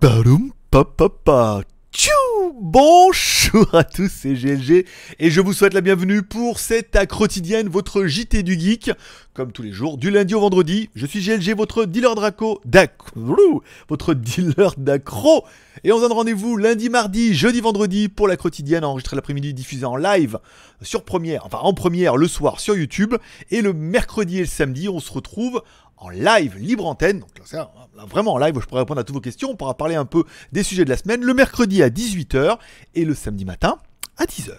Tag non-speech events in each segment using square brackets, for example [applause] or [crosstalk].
Baroum papa Tchou Bonjour à tous, c'est GLG et je vous souhaite la bienvenue pour cette à quotidienne, votre JT du Geek. Comme tous les jours, du lundi au vendredi, je suis GLG, votre dealer Draco, d'accro, votre dealer d'accro. Et on se donne rendez-vous lundi, mardi, jeudi, vendredi pour la quotidienne enregistrée l'après-midi, diffusée en live sur première, enfin en première le soir sur YouTube. Et le mercredi et le samedi, on se retrouve en live, libre antenne. Donc vraiment en live, je pourrais répondre à toutes vos questions. On pourra parler un peu des sujets de la semaine le mercredi à 18h et le samedi matin à 10h.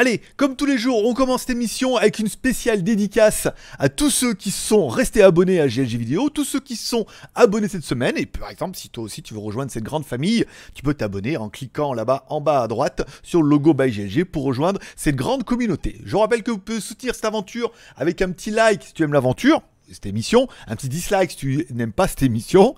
Allez, comme tous les jours, on commence cette avec une spéciale dédicace à tous ceux qui sont restés abonnés à GLG Vidéo, tous ceux qui sont abonnés cette semaine. Et par exemple, si toi aussi tu veux rejoindre cette grande famille, tu peux t'abonner en cliquant là-bas en bas à droite sur le logo by GLG pour rejoindre cette grande communauté. Je vous rappelle que vous pouvez soutenir cette aventure avec un petit like si tu aimes l'aventure cette émission, un petit dislike si tu n'aimes pas cette émission,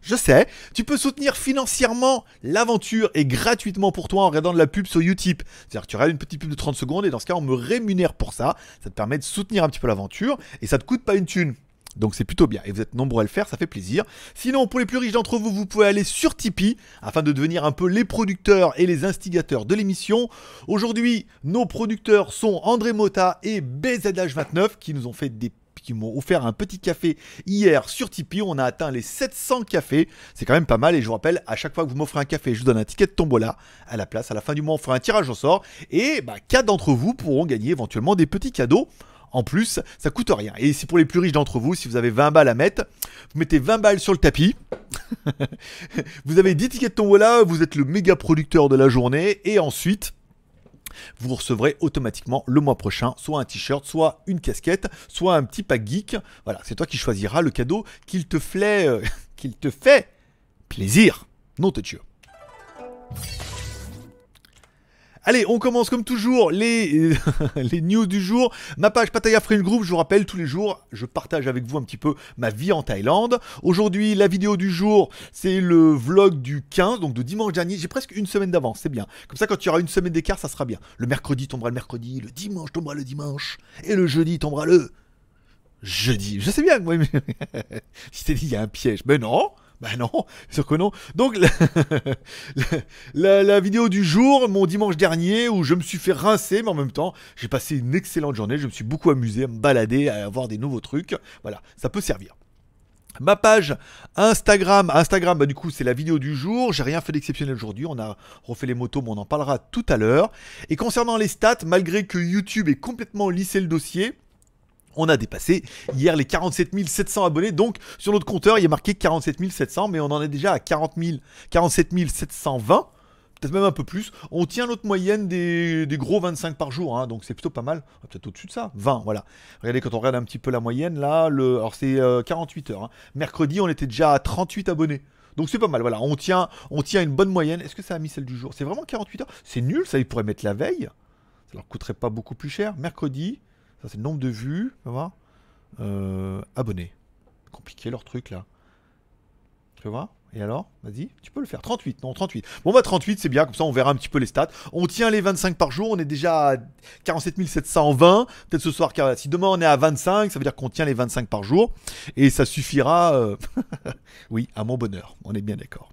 je sais. Tu peux soutenir financièrement l'aventure et gratuitement pour toi en regardant de la pub sur Utip. C'est-à-dire que tu regardes une petite pub de 30 secondes et dans ce cas on me rémunère pour ça. Ça te permet de soutenir un petit peu l'aventure et ça te coûte pas une thune. Donc c'est plutôt bien et vous êtes nombreux à le faire, ça fait plaisir. Sinon, pour les plus riches d'entre vous, vous pouvez aller sur Tipeee afin de devenir un peu les producteurs et les instigateurs de l'émission. Aujourd'hui, nos producteurs sont André Mota et BZH29 qui nous ont fait des qui m'ont offert un petit café hier sur Tipeee. On a atteint les 700 cafés. C'est quand même pas mal. Et je vous rappelle, à chaque fois que vous m'offrez un café, je vous donne un ticket de tombola à la place. À la fin du mois, on fera un tirage au sort. Et 4 bah, d'entre vous pourront gagner éventuellement des petits cadeaux. En plus, ça coûte rien. Et c'est pour les plus riches d'entre vous, si vous avez 20 balles à mettre, vous mettez 20 balles sur le tapis. [laughs] vous avez 10 tickets de tombola, vous êtes le méga producteur de la journée. Et ensuite, vous recevrez automatiquement le mois prochain soit un t-shirt, soit une casquette, soit un petit pack geek. Voilà, c'est toi qui choisiras le cadeau qu'il te, [laughs] qu'il te fait plaisir, non tueur. Allez, on commence comme toujours les, [laughs] les news du jour. Ma page Pattaya Friend Group, je vous rappelle, tous les jours, je partage avec vous un petit peu ma vie en Thaïlande. Aujourd'hui, la vidéo du jour, c'est le vlog du 15, donc de dimanche dernier. J'ai presque une semaine d'avance, c'est bien. Comme ça, quand il y aura une semaine d'écart, ça sera bien. Le mercredi tombera le mercredi, le dimanche tombera le dimanche, et le jeudi tombera le jeudi. Je sais bien que moi, je [laughs] dit, il y a un piège. Mais non bah non, sur [laughs] que non. Donc [laughs] la, vidéo du jour, mon dimanche dernier, où je me suis fait rincer, mais en même temps, j'ai passé une excellente journée, je me suis beaucoup amusé à me balader, à avoir des nouveaux trucs. Voilà, ça peut servir. Ma page Instagram, Instagram, bah du coup c'est la vidéo du jour, j'ai rien fait d'exceptionnel aujourd'hui, on a refait les motos mais on en parlera tout à l'heure. Et concernant les stats, malgré que YouTube ait complètement lissé le dossier, on a dépassé hier les 47 700 abonnés. Donc sur notre compteur, il y a marqué 47 700, mais on en est déjà à 40 000, 47 720. Peut-être même un peu plus. On tient notre moyenne des, gros 25 par jour, hein. donc c'est plutôt pas mal. Peut-être au-dessus de ça, 20, voilà. Regardez, quand on regarde un petit peu la moyenne, là, le, alors c'est 48 euh, heures. Hein. Mercredi, on était déjà à 38 abonnés. Donc c'est pas mal, voilà. On tient, on tient une bonne moyenne. Est-ce que ça a mis celle du jour C'est vraiment 48 heures C'est nul, ça, ils pourraient mettre la veille. Ça leur coûterait pas beaucoup plus cher. Mercredi, ça, c'est le nombre de vues. va euh, abonnés. Compliqué leur truc là. Tu vois Et alors Vas-y, tu peux le faire. 38, non, 38. Bon, bah 38, c'est bien, comme ça on verra un petit peu les stats. On tient les 25 par jour, on est déjà à 47 720. Peut-être ce soir, si demain on est à 25, ça veut dire qu'on tient les 25 par jour. Et ça suffira, euh, [laughs] oui, à mon bonheur. On est bien d'accord.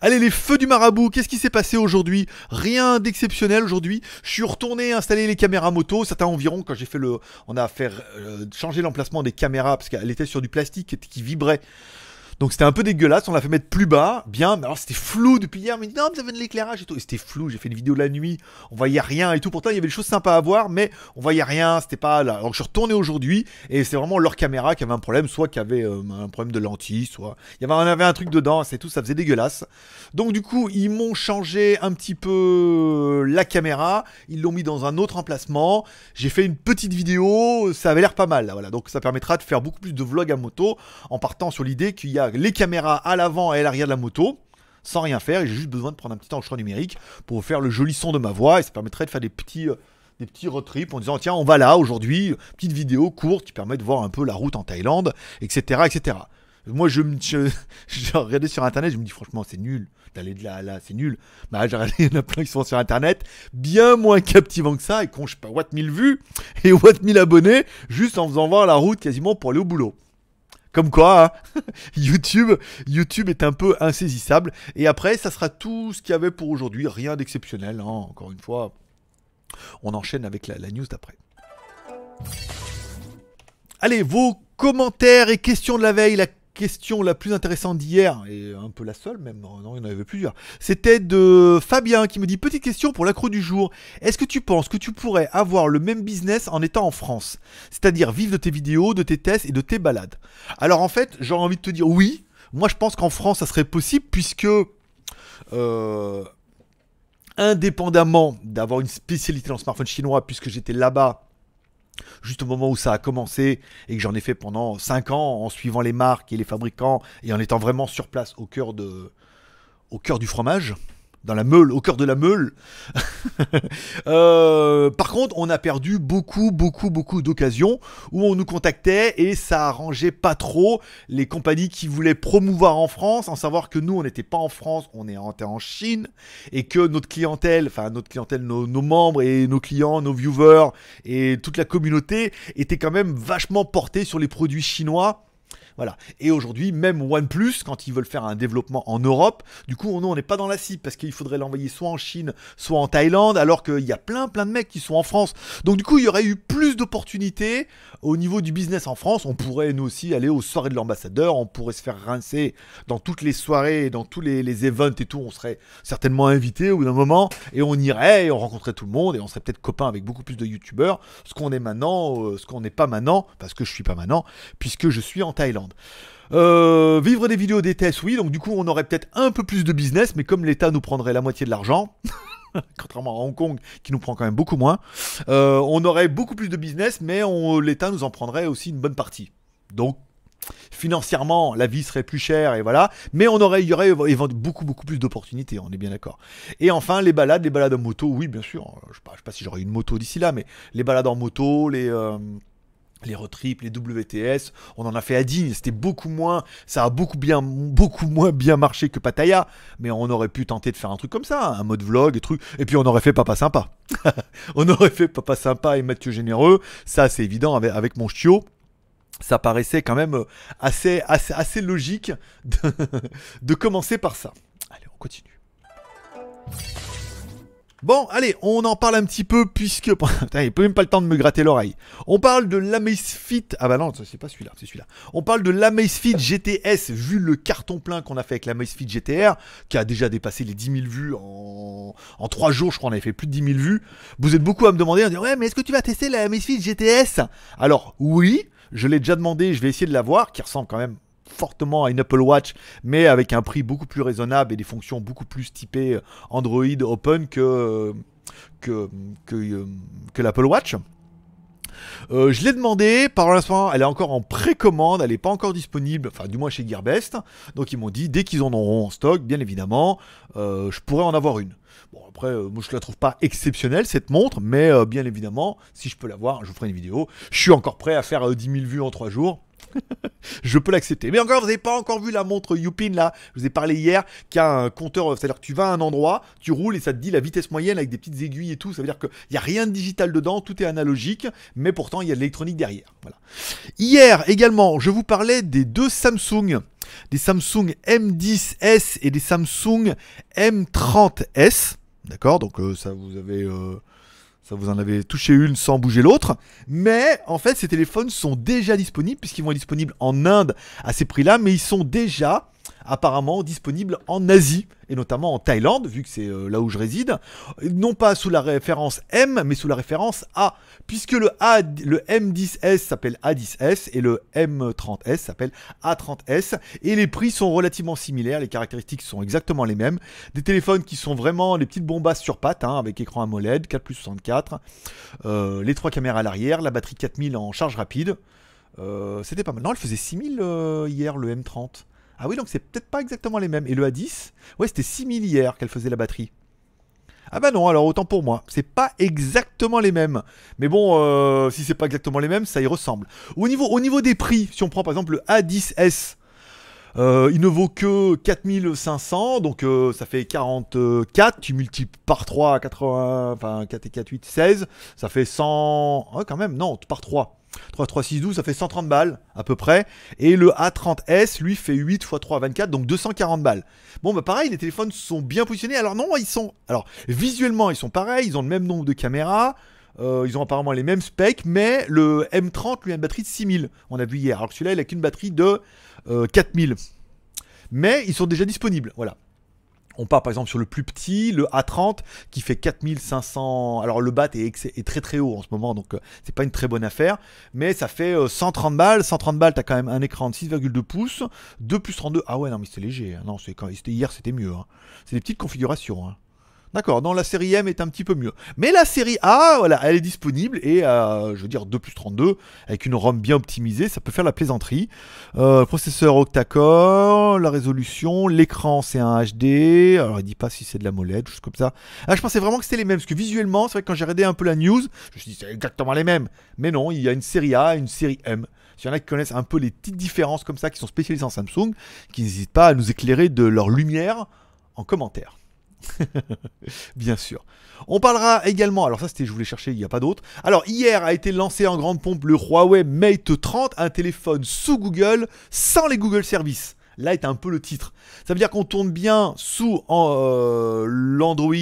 Allez, les feux du marabout, qu'est-ce qui s'est passé aujourd'hui Rien d'exceptionnel aujourd'hui. Je suis retourné installer les caméras moto. Ça environ, quand j'ai fait le. On a fait euh, changer l'emplacement des caméras parce qu'elle était sur du plastique qui vibrait. Donc c'était un peu dégueulasse, on l'a fait mettre plus bas, bien, mais alors c'était flou depuis hier, mais non, mais ça de l'éclairage et tout. c'était flou, j'ai fait une vidéo la nuit, on voyait rien et tout. Pourtant, il y avait des choses sympas à voir, mais on voyait rien, c'était pas là. Donc je suis retourné aujourd'hui et c'est vraiment leur caméra qui avait un problème, soit qui avait euh, un problème de lentille, soit il y avait, un truc dedans, c'est tout, ça faisait dégueulasse. Donc du coup, ils m'ont changé un petit peu euh, la caméra, ils l'ont mis dans un autre emplacement. J'ai fait une petite vidéo, ça avait l'air pas mal, voilà. Donc ça permettra de faire beaucoup plus de vlogs à moto en partant sur l'idée qu'il y a les caméras à l'avant et à l'arrière de la moto sans rien faire. J'ai juste besoin de prendre un petit enregistreur numérique pour faire le joli son de ma voix et ça permettrait de faire des petits, euh, des petits road trips en disant tiens, on va là aujourd'hui, petite vidéo courte qui permet de voir un peu la route en Thaïlande, etc. etc. Moi, je me. [laughs] regardais sur internet, je me dis franchement, c'est nul d'aller de là à là, c'est nul. Bah, j'ai regardé, [laughs] sont sur internet, bien moins captivant que ça et qu'on je pas, what 1000 vues et [laughs] what 1000 abonnés juste en faisant voir la route quasiment pour aller au boulot. Comme quoi, hein. [laughs] YouTube, YouTube est un peu insaisissable. Et après, ça sera tout ce qu'il y avait pour aujourd'hui. Rien d'exceptionnel, hein. encore une fois. On enchaîne avec la, la news d'après. Allez, vos commentaires et questions de la veille, la question la plus intéressante d'hier, et un peu la seule même, non, il y en avait plusieurs, c'était de Fabien qui me dit Petite question pour l'accro du jour. Est-ce que tu penses que tu pourrais avoir le même business en étant en France C'est-à-dire vivre de tes vidéos, de tes tests et de tes balades Alors en fait, j'aurais envie de te dire oui. Moi, je pense qu'en France, ça serait possible puisque. Euh, indépendamment d'avoir une spécialité dans le smartphone chinois, puisque j'étais là-bas juste au moment où ça a commencé et que j'en ai fait pendant 5 ans en suivant les marques et les fabricants et en étant vraiment sur place au cœur, au du fromage dans la meule, au cœur de la meule. [laughs] Euh, par contre, on a perdu beaucoup, beaucoup, beaucoup d'occasions où on nous contactait et ça arrangeait pas trop les compagnies qui voulaient promouvoir en France, en savoir que nous, on n'était pas en France, on était en Chine et que notre clientèle, enfin notre clientèle, nos, membres et nos clients, nos viewers et toute la communauté était quand même vachement portée sur les produits chinois voilà. Et aujourd'hui, même OnePlus, quand ils veulent faire un développement en Europe, du coup, nous, on n'est pas dans la cible parce qu'il faudrait l'envoyer soit en Chine, soit en Thaïlande, alors qu'il y a plein, plein de mecs qui sont en France. Donc, du coup, il y aurait eu plus d'opportunités au niveau du business en France. On pourrait, nous aussi, aller aux soirées de l'ambassadeur, on pourrait se faire rincer dans toutes les soirées, dans tous les, events et tout. On serait certainement invité au bout d'un moment et on irait et on rencontrait tout le monde et on serait peut-être copains avec beaucoup plus de youtubeurs, ce qu'on est maintenant, euh, ce qu'on n'est pas maintenant, parce que je suis pas maintenant, puisque je suis en Thaïlande. Euh, vivre des vidéos des tests, oui, donc du coup on aurait peut-être un peu plus de business, mais comme l'État nous prendrait la moitié de l'argent, [laughs] contrairement à Hong Kong qui nous prend quand même beaucoup moins, euh, on aurait beaucoup plus de business, mais l'État nous en prendrait aussi une bonne partie. Donc financièrement la vie serait plus chère et voilà mais on aurait il y aurait beaucoup beaucoup plus d'opportunités on est bien d'accord et enfin les balades les balades en moto oui bien sûr euh, je sais pas, sais pas si j'aurai une moto d'ici là mais les balades en moto les les retripes, les WTS, on en a fait à Digne, c'était beaucoup moins, ça a beaucoup bien, beaucoup moins bien marché que Pattaya, mais on aurait pu tenter de faire un truc comme ça, un mode vlog, et truc, et puis on aurait fait Papa Sympa. [laughs] on aurait fait Papa Sympa et Mathieu Généreux, ça c'est évident avec, mon chiot ça paraissait quand même euh, assez, assez, assez logique de, [laughs] de, commencer par ça. Allez, on continue. Bon, allez, on en parle un petit peu puisque... [laughs] Putain, il peut même pas le temps de me gratter l'oreille. On parle de l'Amazfit... Ah bah non, c'est pas celui-là, c'est celui-là. On parle de l'Amazfit GTS, vu le carton plein qu'on a fait avec l'Amazfit GTR, qui a déjà dépassé les 10 000 vues en... en 3 jours, je crois, on avait fait plus de 10 000 vues. Vous êtes beaucoup à me demander, on dit, ouais, mais est-ce que tu vas tester la GTS Alors, oui, je l'ai déjà demandé, je vais essayer de la voir, qui ressemble quand même fortement à une Apple Watch, mais avec un prix beaucoup plus raisonnable et des fonctions beaucoup plus typées euh, Android Open que, euh, que, euh, que, l'Apple Watch. je l'ai demandé, par l'instant elle est encore en précommande, elle n'est pas encore disponible, enfin du moins chez Gearbest. Donc ils m'ont dit, dès qu'ils en auront en stock, bien évidemment, je pourrais en avoir une. Bon après, moi je la trouve pas exceptionnelle cette montre, mais bien évidemment, si je peux l'avoir, je vous ferai une vidéo. Je suis encore prêt à faire 10 000 vues en 3 jours. [laughs] je peux l'accepter. Mais encore, vous n'avez pas encore vu la montre Yupin là. Je vous ai parlé hier y a un compteur. Euh, c'est-à-dire que tu vas à un endroit, tu roules et ça te dit la vitesse moyenne avec des petites aiguilles et tout. Ça veut dire qu'il n'y a rien de digital dedans, tout est analogique, mais pourtant il y a de l'électronique derrière. Voilà. Hier également, je vous parlais des deux Samsung. Des Samsung M10S et des Samsung M30S. D'accord Donc euh, ça vous avez... Euh, ça, vous en avez touché une sans bouger l'autre. Mais en fait, ces téléphones sont déjà disponibles, puisqu'ils vont être disponibles en Inde à ces prix-là, mais ils sont déjà apparemment disponible en Asie, et notamment en Thaïlande, vu que c'est euh, là où je réside, non pas sous la référence M, mais sous la référence A, puisque le, A, le M10S s'appelle A10S et le M30S s'appelle A30S, et les prix sont relativement similaires, les caractéristiques sont exactement les mêmes, des téléphones qui sont vraiment les petites bombasses sur pattes, hein, avec écran AMOLED, 4 plus 64, euh, les trois caméras à l'arrière, la batterie 4000 en charge rapide, euh, c'était pas mal. Non, elle faisait 6000 hier, le M30. Ah oui, donc c'est peut-être pas exactement les mêmes. Et le A10, ouais, c'était similaire qu'elle faisait la batterie. Ah bah non, alors autant pour moi, c'est pas exactement les mêmes. Mais bon, euh, si c'est pas exactement les mêmes, ça y ressemble. Au niveau, au niveau des prix, si on prend par exemple le A10S, euh, il ne vaut que 4500, donc euh, ça fait 44, tu multiplies par 3 80, enfin 4 et 4, 8, 16, ça fait 100, ouais, hein, quand même, non, par 3. 33612, ça fait 130 balles à peu près. Et le A30S, lui, fait 8 x 3, 24, donc 240 balles. Bon, bah pareil, les téléphones sont bien positionnés. Alors non, ils sont... Alors, visuellement, ils sont pareils, ils ont le même nombre de caméras. Euh, ils ont apparemment les mêmes specs, mais le M30, lui, a une batterie de 6000. On a vu hier. Alors que celui-là, il a qu'une batterie de 4000. Euh, mais ils sont déjà disponibles. Voilà on part par exemple sur le plus petit, le A30, qui fait 4500. Alors le BAT est, très très haut en ce moment, donc euh, c'est pas une très bonne affaire. Mais ça fait 130 euh, balles. 130 balles, t'as quand même un écran de 6,2 pouces, 2 plus 32. Ah ouais, non, mais c'est léger. Hein. Non, c'est quand... hier, c'était mieux. Hein. C'est des petites configurations. Hein. D'accord, non, la série M est un petit peu mieux. Mais la série A, voilà, elle est disponible et euh, je veux dire, 2 plus 32, avec une ROM bien optimisée, ça peut faire la plaisanterie. Euh, processeur octa-core, la résolution, l'écran c'est un HD, alors il dit pas si c'est de la molette, juste comme ça. Ah, je pensais vraiment que c'était les mêmes, parce que visuellement, c'est vrai que quand j'ai regardé un peu la news, je me suis dit c'est exactement les mêmes. Mais non, il y a une série A et une série M. S'il y en a qui connaissent un peu les petites différences comme ça, qui sont spécialisés en Samsung, qui n'hésitent pas à nous éclairer de leur lumière en commentaire. [laughs] Bien sûr. On parlera également, alors ça c'était je voulais chercher, il n'y a pas d'autre. Alors hier a été lancé en grande pompe le Huawei Mate 30, un téléphone sous Google, sans les Google Services. Là est un peu le titre. Ça veut dire qu'on tourne bien sous euh, l'Android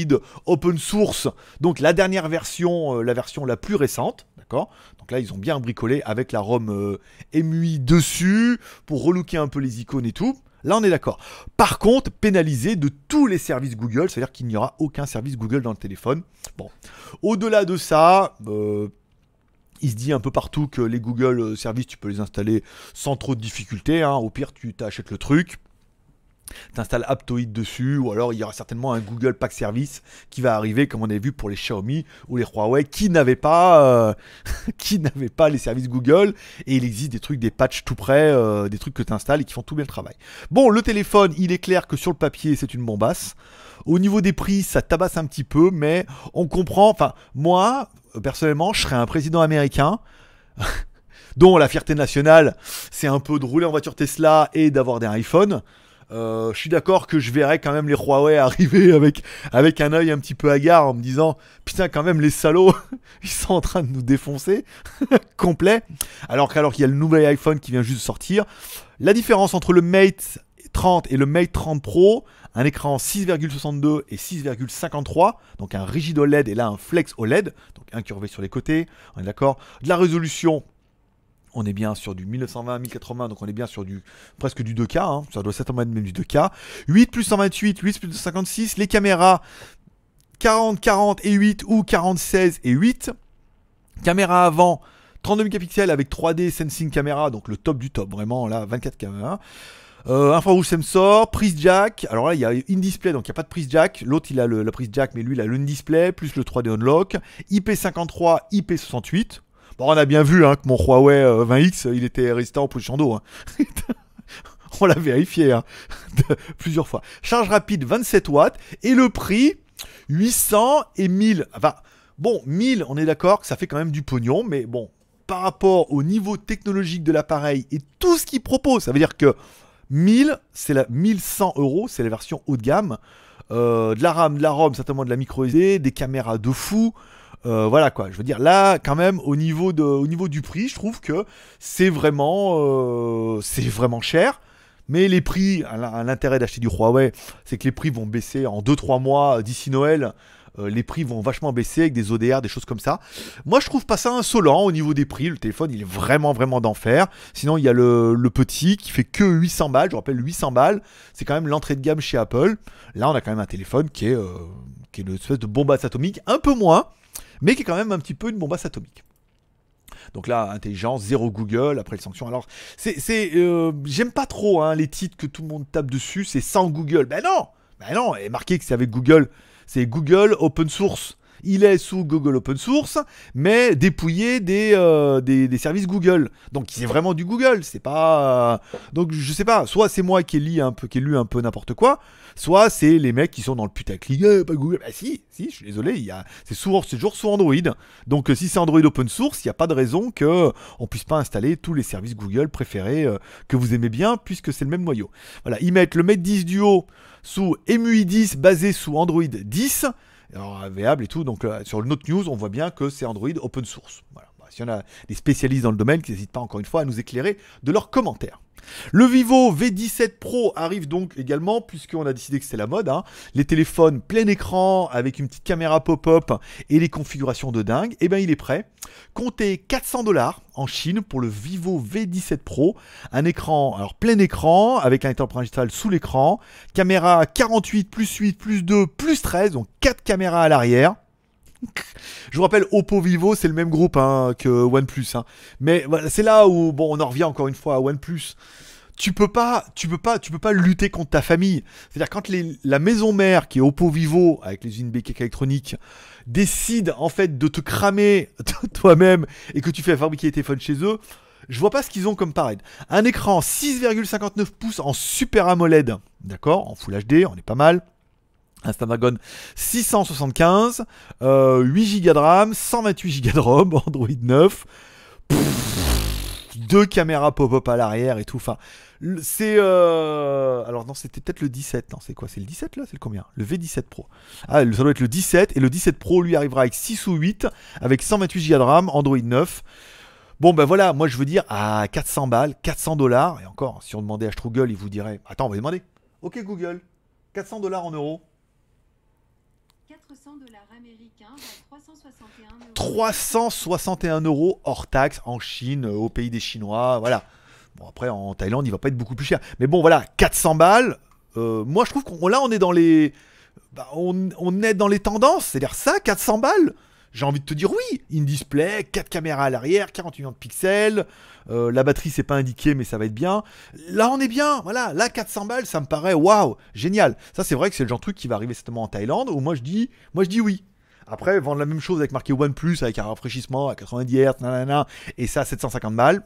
open source, donc la dernière version, euh, la version la plus récente, d'accord donc là, ils ont bien bricolé avec la ROM euh, MUI dessus pour relooker un peu les icônes et tout. Là, on est d'accord. Par contre, pénalisé de tous les services Google, c'est-à-dire qu'il n'y aura aucun service Google dans le téléphone. Bon, au-delà de ça, euh, il se dit un peu partout que les Google euh, Services, tu peux les installer sans trop de difficultés. Hein. Au pire, tu t'achètes le truc t'installes Aptoid dessus, ou alors il y aura certainement un Google Pack Service qui va arriver, comme on avait vu pour les Xiaomi ou les Huawei, qui n'avaient pas, euh, [laughs] pas les services Google, et il existe des trucs, des patchs tout près, euh, des trucs que t'installes et qui font tout bien le travail. Bon, le téléphone, il est clair que sur le papier, c'est une bombasse. Au niveau des prix, ça tabasse un petit peu, mais on comprend, enfin, moi, personnellement, je serais un président américain. [laughs] dont la fierté nationale, c'est un peu de rouler en voiture Tesla et d'avoir des iPhones. Euh, je suis d'accord que je verrais quand même les Huawei [laughs] arriver avec, avec un œil un petit peu hagard en me disant Putain, quand même, les salauds, [laughs] ils sont en train de nous défoncer [laughs] complet. Alors qu'alors qu'il y a le nouvel iPhone qui vient juste de sortir, la différence entre le Mate 30 et le Mate 30 Pro, un écran 6,62 et 6,53, donc un rigide OLED et là un flex OLED, donc incurvé sur les côtés, on est d'accord, de la résolution on est bien sur du 1920, 1080, donc on est bien sur du presque du 2K, hein. ça doit certainement être même du 2K. 8 plus 128, 8 plus 56 les caméras 40, 40 et 8 ou 40, 16 et 8. Caméra avant, 32 mégapixels avec 3D sensing caméra, donc le top du top, vraiment là, 24 caméras. Hein. Euh, infrarouge sensor, prise jack. Alors là, il y a une display, donc il n'y a pas de prise jack. L'autre, il a la prise jack, mais lui, il a le display, plus le 3D unlock. IP53, IP68. Bon, on a bien vu hein, que mon Huawei 20X, euh, il était résistant au pollution d'eau. Hein. [laughs] on l'a vérifié hein, [laughs] plusieurs fois. Charge rapide 27 watts et le prix 800 et 1000. Enfin, bon, 1000, on est d'accord que ça fait quand même du pognon, mais bon, par rapport au niveau technologique de l'appareil et tout ce qu'il propose, ça veut dire que 1000, c'est la 1100 euros, c'est la version haut de gamme. Euh, de la RAM, de la ROM, certainement de la micro SD, des caméras de fou, euh, voilà quoi. Je veux dire, là, quand même, au niveau, au niveau du prix, je trouve que c'est vraiment, euh, c'est vraiment cher. Mais les prix, l'intérêt d'acheter du Huawei, c'est que les prix vont baisser en 2-3 mois euh, d'ici Noël. les prix vont vachement baisser avec des ODR, des choses comme ça. Moi, je trouve pas ça insolent au niveau des prix. Le téléphone, il est vraiment, vraiment d'enfer. Sinon, il y a le, petit qui fait que 800 balles. Je rappelle, 800 balles, c'est quand même l'entrée de gamme chez Apple. Là, on a quand même un téléphone qui est, qui est une espèce de bombasse atomique, un peu moins mais qui est quand même un petit peu une bombasse atomique. Donc là, intelligence, zéro Google, après les sanctions. Alors, c'est, euh, j'aime pas trop hein, les titres que tout le monde tape dessus, c'est sans Google. Ben non, ben non, et marqué que c'est avec Google, c'est Google Open Source. Il est sous Google Open Source, mais dépouillé des, euh, des, services Google. Donc c'est vraiment du Google, c'est pas... Euh, donc je sais pas, soit c'est moi qui ai, lu un peu, qui ai lu un peu n'importe quoi, soit c'est les mecs qui sont dans le putaclic, eh, pas Google. Ah, si, si, je suis désolé, a... c'est toujours sous Android. Donc si c'est Android Open Source, il n'y a pas de raison que on puisse pas installer tous les services Google préférés euh, que vous aimez bien, puisque c'est le même noyau. Voilà, ils mettent le Mate 10 Duo sous MUI 10 basé sous Android 10. Euh, alors, et tout. Donc euh, sur le Note News, on voit bien que c'est Android open source. Voilà. Bah, s'il y en a des spécialistes dans le domaine qui n'hésitent pas encore une fois à nous éclairer de leurs commentaires. Le Vivo V17 Pro arrive donc également, puisqu'on a décidé que c'était la mode. Hein. Les téléphones plein écran avec une petite caméra pop-up et les configurations de dingue. Et eh bien, il est prêt. Comptez 400 dollars en Chine pour le Vivo V17 Pro. Un écran, alors plein écran, avec un lecteur principal sous l'écran. Caméra 48 plus 8 plus 2 plus 13, donc 4 caméras à l'arrière. [laughs] Je vous rappelle, Oppo Vivo, c'est le même groupe hein, que OnePlus. Hein. Mais voilà, c'est là où, bon, on en revient encore une fois à OnePlus. Tu peux pas, tu peux pas, tu peux pas lutter contre ta famille. C'est-à-dire quand la maison mère qui est Oppo Vivo avec les usines BKK électroniques décide en fait de te cramer [laughs] toi-même et que tu fais fabriquer tes téléphones chez eux, je vois pas ce qu'ils ont comme pareil. Un écran 6,59 pouces en Super AMOLED, d'accord, en Full HD, on est pas mal un Snapdragon 675, 8 Go de RAM, 128 Go de ROM, [laughs] Android 9. deux caméras pop-up à l'arrière et tout. Enfin, c'est. Euh, alors, non, c'était peut-être le 17. Non, c'est quoi C'est le 17 là C'est le combien Le V17 Pro. Ah, ça doit être le 17. Et le 17 Pro, lui, arrivera avec 6 ou 8, avec 128 Go de RAM, Android 9. Bon, ben voilà, moi je veux dire à 400 balles, 400 dollars. Et encore, si on demandait à Struggle, il vous dirait Attends, on va demander. Ok, Google, 400 dollars en euros dollars américains 361 euros. hors taxe en Chine, euh, au pays des Chinois, voilà. Bon, après, en Thaïlande, il va pas être beaucoup plus cher. Mais bon, voilà, 400 balles. Euh, moi, je trouve qu'on là, on est dans les. Bah, on, on, est dans les tendances. C'est-à-dire, ça, 400 balles, j'ai envie de te dire oui, in-display, 4 caméras à l'arrière, 48 millions de pixels, euh, la batterie c'est pas indiqué mais ça va être bien. Là on est bien, voilà, là 400 balles ça me paraît waouh, génial. Ça c'est vrai que c'est le genre de truc qui va arriver certainement en Thaïlande où moi je dis, moi je dis oui. Après vendre la même chose avec marqué OnePlus avec un rafraîchissement à 90 Hz, nanana, et ça 750 balles,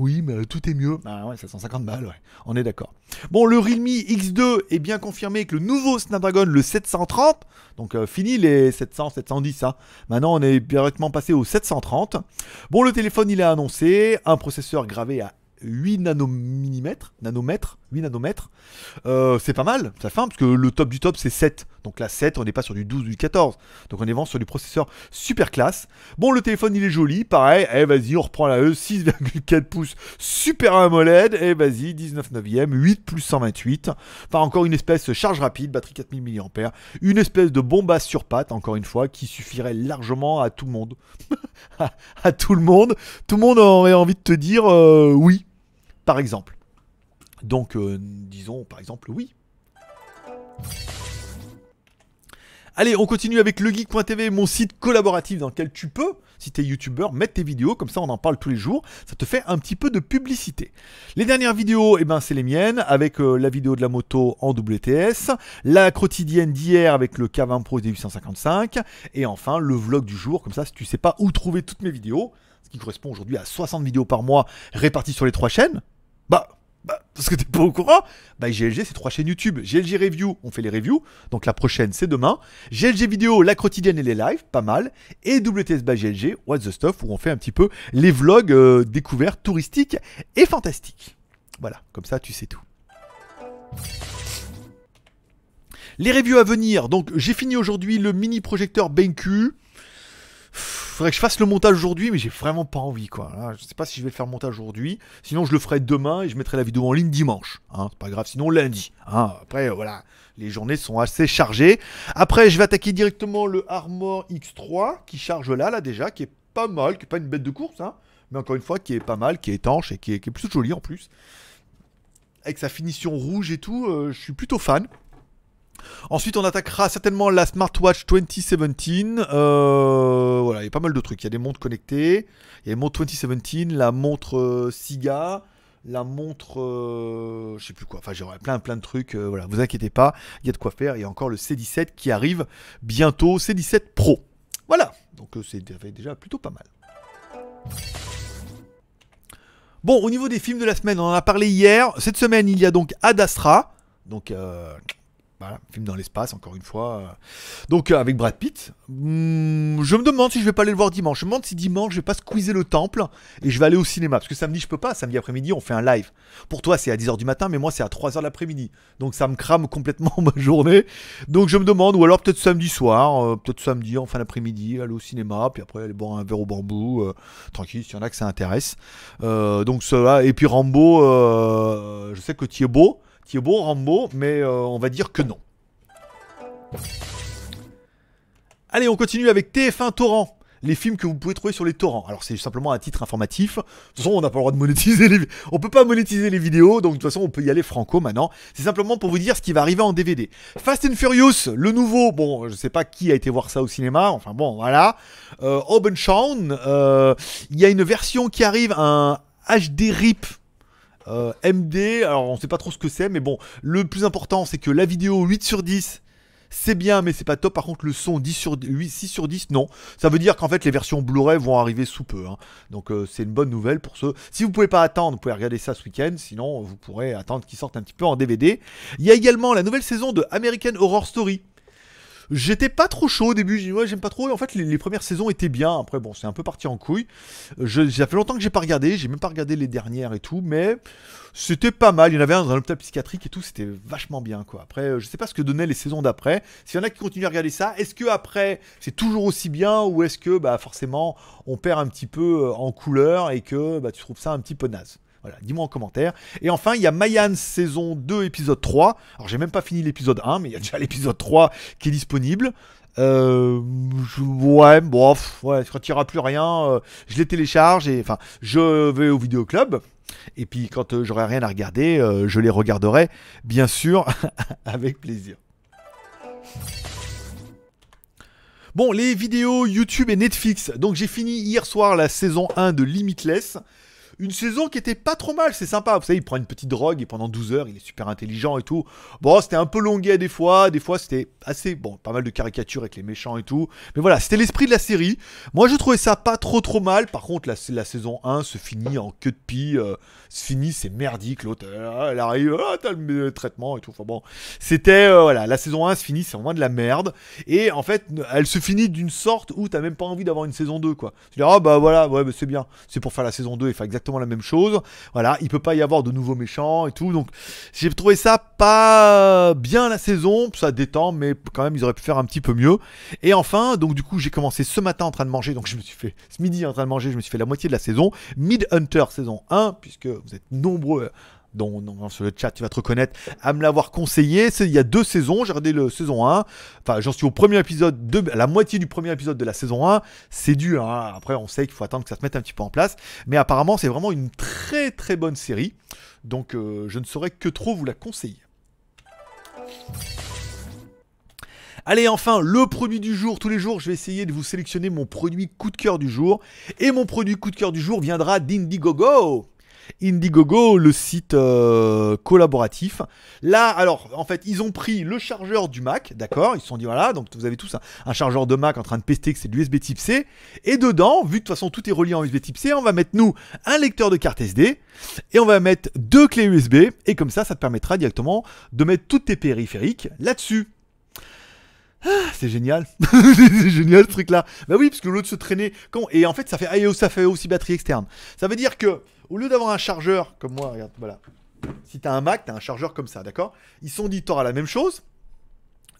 oui, mais euh, tout est mieux. Ah ouais, 750 balles, ouais. On est d'accord. Bon, le Realme X2 est bien confirmé avec le nouveau Snapdragon, le 730. Donc euh, fini les 700, 710. ça Maintenant, on est directement passé au 730. Bon, le téléphone, il est annoncé. Un processeur gravé à 8 nanomètres 8 nanomètres. Euh, c'est pas mal, ça fait un, parce que le top du top c'est 7. Donc là 7, on n'est pas sur du 12 ou du 14. Donc on est vraiment sur du processeur super classe. Bon, le téléphone il est joli, pareil, eh vas-y, on reprend la E, 6,4 pouces, super AMOLED, et eh, vas-y, 19 9e, 8 plus 128. Enfin encore une espèce charge rapide, batterie 4000 mAh, une espèce de bombasse sur patte, encore une fois, qui suffirait largement à tout le monde. [laughs] à, tout le monde. Tout le monde aurait envie de te dire euh, oui, par exemple. Donc, euh, disons par exemple oui. Allez, on continue avec legeek.tv, mon site collaboratif dans lequel tu peux, si tu es youtubeur, mettre tes vidéos, comme ça on en parle tous les jours, ça te fait un petit peu de publicité. Les dernières vidéos, eh ben, c'est les miennes, avec euh, la vidéo de la moto en WTS, la quotidienne d'hier avec le K20 Pro D855, et enfin le vlog du jour, comme ça si tu sais pas où trouver toutes mes vidéos, ce qui correspond aujourd'hui à 60 vidéos par mois réparties sur les trois chaînes, bah bah, parce que t'es pas au courant, bah GLG c'est trois chaînes YouTube. GLG Review, on fait les reviews, donc la prochaine c'est demain. GLG Vidéo, la quotidienne et les lives, pas mal. Et WTS by GLG, What's the Stuff, où on fait un petit peu les vlogs euh, découvertes touristiques et fantastiques. Voilà, comme ça tu sais tout. Les reviews à venir, donc j'ai fini aujourd'hui le mini projecteur BenQ faudrait que je fasse le montage aujourd'hui, mais j'ai vraiment pas envie, quoi. je sais pas si je vais le faire le montage aujourd'hui. Sinon, je le ferai demain et je mettrai la vidéo en ligne dimanche. Hein. c'est pas grave, sinon lundi. Hein. Après, euh, voilà, les journées sont assez chargées. Après, je vais attaquer directement le Armor X3 qui charge là, là déjà, qui est pas mal, qui est pas une bête de course, hein, mais encore une fois, qui est pas mal, qui est étanche et qui est, plus plutôt joli en plus. Avec sa finition rouge et tout, euh, je suis plutôt fan. Ensuite, on attaquera certainement la smartwatch 2017. Euh, voilà, il y a pas mal de trucs. Il y a des montres connectées, il y a les montres 2017, la montre euh, Siga, la montre, euh, je sais plus quoi. Enfin, j'aurais plein, plein de trucs. voilà, vous inquiétez pas, il y a de quoi faire. Il y a encore le C17 qui arrive bientôt, C17 Pro. Voilà, donc c'est déjà plutôt pas mal. Bon, au niveau des films de la semaine, on en a parlé hier. Cette semaine, il y a donc Ad Astra, donc voilà, film dans l'espace, encore une fois. Euh. Donc, euh, avec Brad Pitt, hmm, je me demande si je vais pas aller le voir dimanche. Je me demande si dimanche, je vais pas squeezer le temple et je vais aller au cinéma. Parce que samedi, je peux pas. Samedi après-midi, on fait un live. Pour toi, c'est à 10h du matin, mais moi, c'est à 3h l'après-midi. Donc, ça me crame complètement [laughs] ma journée. Donc, je me demande, ou alors peut-être samedi soir, euh, peut-être samedi en fin d'après-midi, aller au cinéma, puis après, aller boire un verre au bambou. tranquille, s'il y en a que ça intéresse. donc, cela. Et puis, Rambo, je sais que tu es beau qui est beau mais euh, on va dire que non. Allez, on continue avec TF1 Torrent. Les films que vous pouvez trouver sur les torrents. Alors c'est simplement à titre informatif. De toute façon, on n'a pas le droit de monétiser les on peut pas monétiser les vidéos, donc de toute façon, on peut y aller franco maintenant. C'est simplement pour vous dire ce qui va arriver en DVD. Fast and Furious, le nouveau. Bon, je sais pas qui a été voir ça au cinéma. Enfin bon, voilà. Euh, euh il y a une version qui arrive, un HD RIP euh, MD, alors on sait pas trop ce que c'est, mais bon, le plus important c'est que la vidéo 8 sur 10, c'est bien, mais c'est pas top. Par contre, le son 10 sur 6 sur 10, non. Ça veut dire qu'en fait, les versions Blu-ray vont arriver sous peu. Hein. Donc, euh, c'est une bonne nouvelle pour ceux. Si vous pouvez pas attendre, vous pouvez regarder ça ce week-end. Sinon, vous pourrez attendre qu'ils sortent un petit peu en DVD. Il y a également la nouvelle saison de American Horror Story. J'étais pas trop chaud au début, j'ai dit ouais j'aime pas trop. en fait les, premières saisons étaient bien. Après bon c'est un peu parti en couille. Euh, ça fait longtemps que j'ai pas regardé, j'ai même pas regardé les dernières et tout, mais c'était pas mal. Il y en avait un dans l'hôpital psychiatrique et tout, c'était vachement bien quoi. Après euh, je sais pas ce que donnaient les saisons d'après. S'il y en a qui continuent à regarder ça, est-ce que après c'est toujours aussi bien ou est-ce que bah forcément on perd un petit peu euh, en couleur et que bah tu trouves ça un petit peu naze. Voilà, dis-moi en commentaire. Et enfin, il y a Mayan saison 2, épisode 3. Alors, j'ai même pas fini l'épisode 1, mais il y a déjà [laughs] l'épisode 3 qui est disponible. Euh, ouais, bon, il n'y aura plus rien. Euh, je les télécharge et enfin, je vais au vidéoclub. Et puis, quand euh, j'aurai rien à regarder, euh, je les regarderai, bien sûr, [laughs] avec plaisir. Bon, les vidéos YouTube et Netflix. Donc, j'ai fini hier soir la saison 1 de Limitless une saison qui était pas trop mal, c'est sympa. Vous savez, il prend une petite drogue et pendant 12 heures, il est super intelligent et tout. Bon, c'était un peu longuet des fois, des fois c'était assez, bon, pas mal de caricatures avec les méchants et tout. Mais voilà, c'était l'esprit de la série. Moi, je trouvais ça pas trop trop mal. Par contre, la, la saison 1 se finit en queue de pie, euh, se finit, c'est merdique. L'auteur, ah, elle arrive, ah, t'as le, traitement et tout. Enfin bon, c'était, euh, voilà, la saison 1 se finit, c'est moins de la merde. Et en fait, elle se finit d'une sorte où t'as même pas envie d'avoir une saison 2, quoi. Tu dis, oh, bah voilà, ouais, bah, c'est bien. C'est pour faire la saison 2 et faire la même chose. Voilà, il peut pas y avoir de nouveaux méchants et tout. Donc j'ai trouvé ça pas bien la saison, ça détend, mais quand même ils auraient pu faire un petit peu mieux. Et enfin, donc du coup j'ai commencé ce matin en train de manger, donc je me suis fait ce midi en train de manger, je me suis fait la moitié de la saison. Mid Hunter saison 1, puisque vous êtes nombreux dont, sur le chat tu vas te reconnaître, à me l'avoir conseillé. Il y a deux saisons, j'ai regardé le saison 1. Enfin, j'en suis au premier épisode, de, la moitié du premier épisode de la saison 1. C'est dur, hein. après on sait qu'il faut attendre que ça se mette un petit peu en place. Mais apparemment, c'est vraiment une très très bonne série. Donc euh, je ne saurais que trop vous la conseiller. Allez, enfin, le produit du jour. Tous les jours, je vais essayer de vous sélectionner mon produit coup de cœur du jour. Et mon produit coup de cœur du jour viendra d'Indiegogo. Indiegogo, le site euh, collaboratif. Là, alors, en fait, ils ont pris le chargeur du Mac, d'accord Ils se sont dit, voilà, donc vous avez tous un, un chargeur de Mac en train de pester que c'est de l'USB type C. Et dedans, vu que de toute façon tout est relié en USB type C, on va mettre, nous, un lecteur de carte SD et on va mettre deux clés USB. Et comme ça, ça te permettra directement de mettre toutes tes périphériques là-dessus. Ah, c'est génial, [laughs] c'est génial ce truc là. Bah oui, parce que de se traîner quand et en fait ça fait ah, ça fait aussi batterie externe. Ça veut dire que au lieu d'avoir un chargeur comme moi, regarde, voilà. Si t'as un Mac, t'as un chargeur comme ça, d'accord Ils sont dit t'auras la même chose.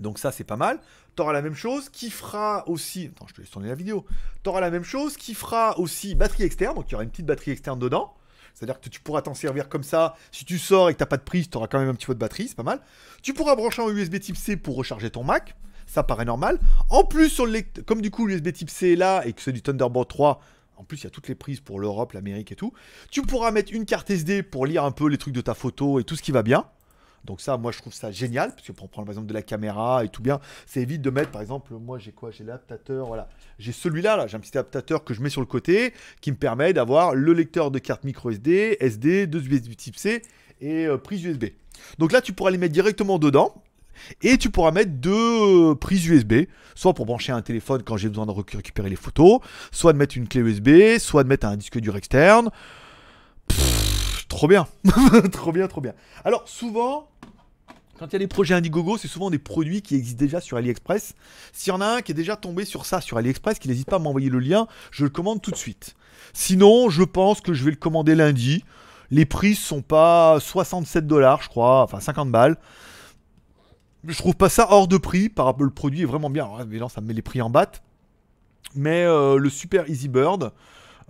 Donc ça c'est pas mal. T'auras la même chose qui fera aussi. Attends, je te laisse tourner la vidéo. T'auras la même chose qui fera aussi batterie externe. Donc il y aura une petite batterie externe dedans. C'est-à-dire que tu pourras t'en servir comme ça. Si tu sors et que t'as pas de prise, t'auras quand même un petit peu de batterie, c'est pas mal. Tu pourras brancher un USB Type C pour recharger ton Mac ça paraît normal. En plus, sur le comme du coup l'USB type C est là et que c'est du Thunderbolt 3, en plus il y a toutes les prises pour l'Europe, l'Amérique et tout, tu pourras mettre une carte SD pour lire un peu les trucs de ta photo et tout ce qui va bien. Donc ça, moi je trouve ça génial, parce que pour prendre par exemple de la caméra et tout bien, c'est évite de mettre par exemple, moi j'ai quoi J'ai l'adaptateur, voilà. J'ai celui-là, là, j'ai un petit adaptateur que je mets sur le côté, qui me permet d'avoir le lecteur de carte micro SD, SD, deux USB type C et euh, prise USB. Donc là tu pourras les mettre directement dedans, et tu pourras mettre deux prises USB, soit pour brancher un téléphone quand j'ai besoin de récupérer les photos, soit de mettre une clé USB, soit de mettre un disque dur externe. trop bien, [laughs] trop bien, trop bien. Alors souvent, quand il y a des projets Indiegogo, c'est souvent des produits qui existent déjà sur AliExpress. S'il y en a un qui est déjà tombé sur ça sur AliExpress, qui n'hésite pas à m'envoyer le lien, je le commande tout de suite. Sinon, je pense que je vais le commander lundi. Les prix sont pas 67 dollars, je crois, enfin 50 balles. Je trouve pas ça hors de prix. Par, le produit est vraiment bien. Mais ça me met les prix en batte. Mais euh, le Super Easy Bird,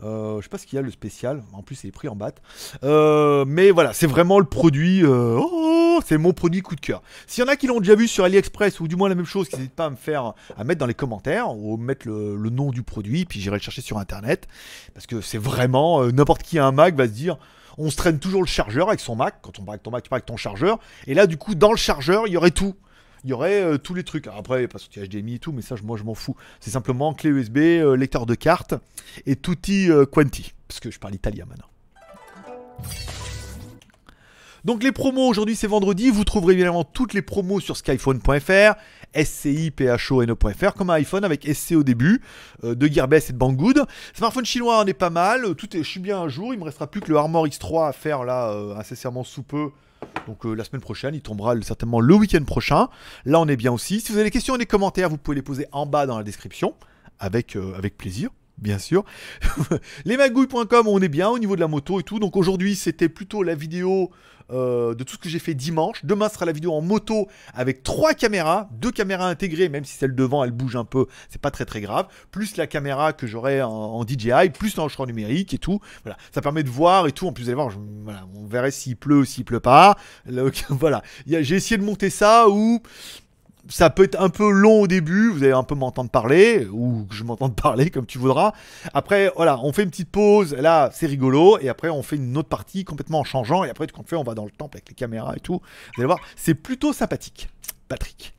euh, je sais pas ce qu'il y a le spécial. En plus, c'est prix en batte. Euh, mais voilà, c'est vraiment le produit. Euh, oh, oh, oh, c'est mon produit coup de cœur. S'il y en a qui l'ont déjà vu sur AliExpress ou du moins la même chose, qui pas à me faire, à mettre dans les commentaires ou mettre le, le nom du produit, puis j'irai le chercher sur internet. Parce que c'est vraiment n'importe qui a un Mac va se dire on se traîne toujours le chargeur avec son Mac. Quand on parle avec ton Mac, tu parles avec ton chargeur. Et là, du coup, dans le chargeur, il y aurait tout. Il y aurait euh, tous les trucs. Après, Alors après, pas sorti HDMI et tout, mais ça, moi, je m'en fous. C'est simplement clé USB, euh, lecteur de carte et tutti euh, quanti. Parce que je parle italien maintenant. Donc les promos aujourd'hui c'est vendredi, vous trouverez évidemment toutes les promos sur skyphone.fr, préfère comme un iPhone avec SC au début, euh, de Gearbest et de Banggood. Smartphone chinois, on est pas mal, euh, tout est, je suis bien un jour, il me restera plus que le Armor X3 à faire là, euh, incessamment sous peu. Donc euh, la semaine prochaine, il tombera certainement le week-end prochain. Là, on est bien aussi. Si vous avez des questions et des commentaires, vous pouvez les poser en bas dans la description, avec, avec plaisir bien sûr. [laughs] Lesmagouilles.com, on est bien au niveau de la moto et tout. Donc aujourd'hui, c'était plutôt la vidéo euh, de tout ce que j'ai fait dimanche. Demain sera la vidéo en moto avec trois caméras, deux caméras intégrées, même si celle devant elle bouge un peu, c'est pas très très grave. Plus la caméra que j'aurai en, DJI, plus l'enregistreur numérique et tout. Voilà, ça permet de voir et tout. En plus, vous voir, on verrait s'il pleut ou s'il pleut pas. [laughs] voilà, j'ai essayé de monter ça ou ça peut être un peu long au début, vous allez un peu m'entendre parler, ou que je m'entende [laughs] parler comme tu voudras. Après, voilà, on fait une petite pause, là c'est rigolo, et après on fait une autre partie complètement en changeant, et après quand qu'on fait, on va dans le temple avec les caméras et tout. Vous allez voir, c'est plutôt sympathique, Patrick.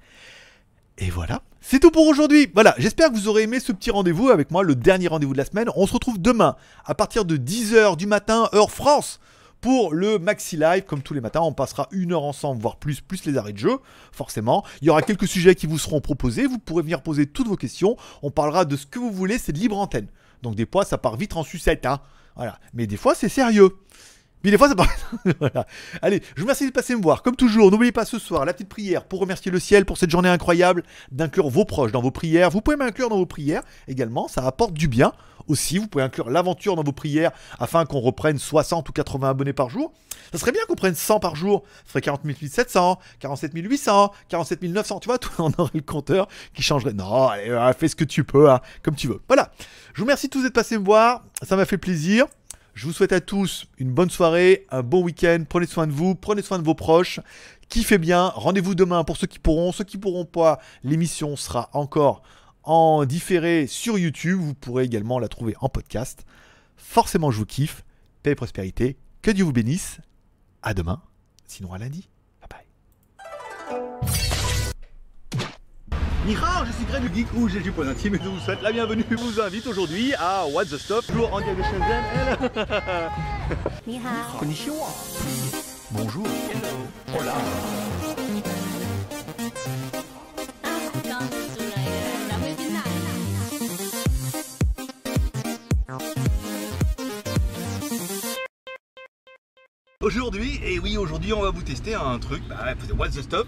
Et voilà, c'est tout pour aujourd'hui. Voilà, j'espère que vous aurez aimé ce petit rendez-vous avec moi, le dernier rendez-vous de la semaine. On se retrouve demain à partir de 10h du matin, heure France pour le Maxi Live. Comme tous les matins, on passera une heure ensemble, voire plus, plus les arrêts de jeu, forcément. Il y aura quelques sujets qui vous seront proposés. Vous pourrez venir poser toutes vos questions. On parlera de ce que vous voulez, c'est de libre antenne. Donc des fois, ça part vite en sucette, hein. Voilà. Mais des fois, c'est sérieux. Mais des fois, ça [laughs] Allez, je vous remercie de passer me voir. Comme toujours, n'oubliez pas ce soir la petite prière pour remercier le ciel pour cette journée incroyable, d'inclure vos proches dans vos prières. Vous pouvez m'inclure dans vos prières également, ça apporte du bien. Aussi, vous pouvez inclure l'aventure dans vos prières afin qu'on reprenne 60 ou 80 abonnés par jour. Ça serait bien qu'on prenne 100 par jour. Ça ferait 40 700, 47 800, 47 900. Tu vois, [laughs] on aurait le compteur qui changerait. Non, allez, euh, fais ce que tu peux, hein, comme tu veux. Voilà. Je vous remercie tous d'être passés me voir. Ça m'a fait plaisir. Je vous souhaite à tous une bonne soirée, un bon week-end. Prenez soin de vous, prenez soin de vos proches. Kiffez bien. Rendez-vous demain pour ceux qui pourront. Ceux qui pourront pas, l'émission sera encore en différé sur YouTube. Vous pourrez également la trouver en podcast. Forcément, je vous kiffe. Paix et prospérité. Que Dieu vous bénisse. À demain. Sinon, à lundi. Bye bye. Nihao, je suis Greg du Geek ou j'ai du point intime et je vous souhaite la bienvenue. Je vous invite aujourd'hui à What the Stop, en de Shenzhen. [laughs] Bonjour. Hello. Hola. Aujourd'hui, et oui aujourd'hui on va vous tester un truc, bah, What's the Stop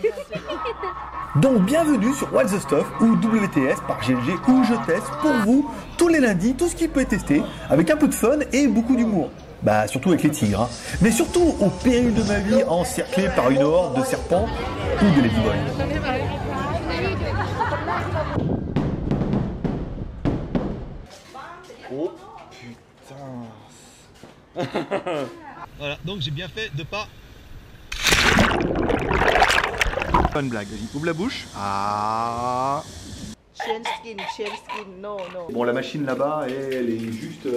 [laughs] Donc bienvenue sur What's the Stuff ou WTS par GLG où je teste pour vous tous les lundis tout ce qui peut être testé avec un peu de fun et beaucoup d'humour. Bah surtout avec les tigres. Hein. Mais surtout au péril de ma vie encerclé par une horde de serpents ou de ladyboys. Oh putain. [laughs] voilà, donc j'ai bien fait de pas pas une blague, vas-y, ouvre la bouche. Ah Bon, la machine là-bas, elle, est juste...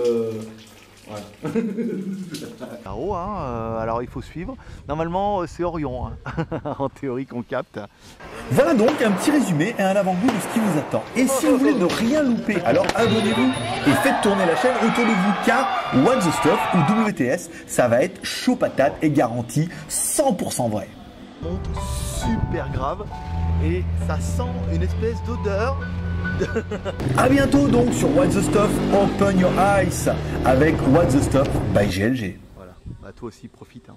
Voilà. Euh, ouais. [laughs] hein, euh, alors il faut suivre. Normalement, euh, c'est Orion, hein, [laughs] en théorie qu'on capte. Voilà donc un petit résumé et un avant-goût de ce qui vous attend. Et si vous voulez ne rien louper, alors abonnez-vous et faites tourner la chaîne autour de vous car What's the Stuff ou WTS, ça va être chaud patate et garanti 100% vrai super grave et ça sent une espèce d'odeur. [laughs] à bientôt donc sur What the Stuff Open Your Eyes avec What the Stuff by GLG. Voilà, bah toi aussi profite. Hein.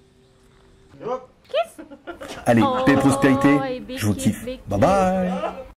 Allez, oh, paix prospérité, je vous kiffe. Bye bye